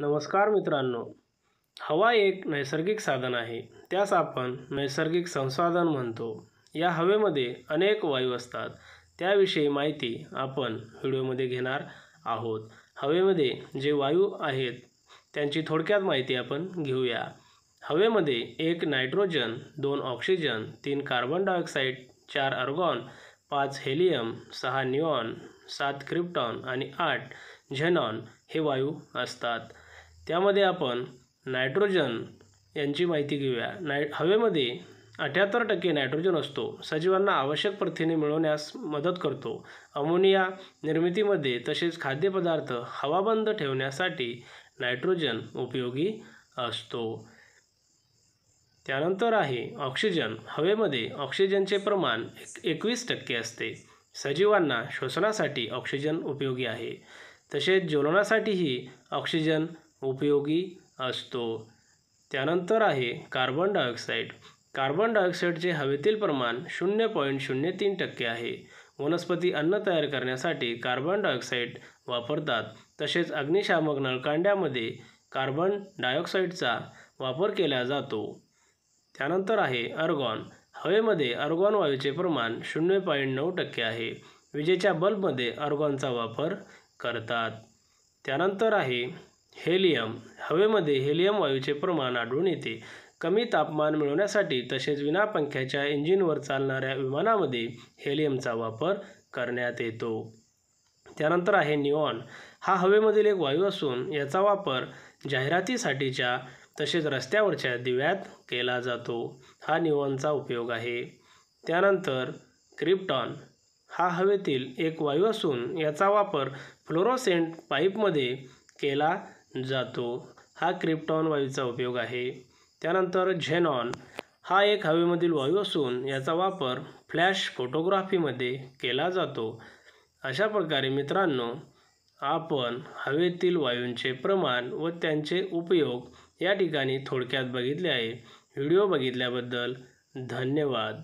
नमस्कार मित्रांनो हवा एक नैसर्गिक साधन आहे त्यास आपण नैसर्गिक संसाधन म्हणतो या हवेमध्ये अनेक वायू असतात त्याविषयी माहिती आपण व्हिडिओमध्ये घेणार आहोत हवेमध्ये जे वायू आहेत त्यांची थोडक्यात माहिती आपण घेऊया हवेमध्ये एक नायट्रोजन दोन ऑक्सिजन तीन कार्बन डायऑक्साईड चार अर्गॉन पाच हेलियम सहा न्यूऑन सात क्रिप्टॉन आणि आठ झेनॉन हे वायू असतात त्यामध्ये आपण नायट्रोजन यांची माहिती घेऊया नाय हवेमध्ये अठ्याहत्तर टक्के नायट्रोजन असतो सजीवांना आवश्यक प्रथिने मिळवण्यास मदत करतो अमोनिया निर्मितीमध्ये तसेच खाद्यपदार्थ हवाबंद ठेवण्यासाठी नायट्रोजन उपयोगी असतो त्यानंतर आहे ऑक्सिजन हवेमध्ये ऑक्सिजनचे प्रमाण एक एकवीस टक्के असते सजीवांना श्वसनासाठी ऑक्सिजन उपयोगी आहे तसेच ज्वलनासाठीही ऑक्सिजन उपयोगी असतो त्यानंतर आहे कार्बन डायऑक्साईड कार्बन डायऑक्साईडचे हवेतील प्रमाण शून्य पॉईंट शून्य तीन टक्के आहे वनस्पती अन्न तयार करण्यासाठी कार्बन डायऑक्साईड वापरतात तसेच अग्निशामक नळकांड्यामध्ये कार्बन डायऑक्साईडचा वापर केला जातो त्यानंतर आहे अर्गॉन हवेमध्ये अर्गॉन वायूचे प्रमाण शून्य पॉईंट नऊ टक्के आहे विजेच्या बल्बमध्ये अर्गॉनचा वापर करतात त्यानंतर आहे हेलियम हवेमध्ये हेलियम वायूचे प्रमाण आढळून येते कमी तापमान मिळवण्यासाठी तसेच विनापंख्याच्या इंजिनवर चालणाऱ्या विमानामध्ये हेलियमचा वापर करण्यात येतो त्यानंतर आहे निऑन हा हवेमधील एक वायू असून याचा वापर जाहिरातीसाठीच्या तसेच रस्त्यावरच्या दिव्यात केला जातो हा निऑनचा उपयोग आहे त्यानंतर क्रिप्टॉन हा हवेतील एक वायू असून याचा वापर फ्लोरोसेंट पाईपमध्ये केला जातो हा क्रिप्टॉन वायूचा उपयोग आहे त्यानंतर झेनॉन हा एक हवेमधील वायू असून याचा वापर फ्लॅश फोटोग्राफीमध्ये केला जातो अशा प्रकारे मित्रांनो आपण हवेतील वायूंचे प्रमाण व त्यांचे उपयोग या ठिकाणी थोडक्यात बघितले आहे व्हिडिओ बघितल्याबद्दल धन्यवाद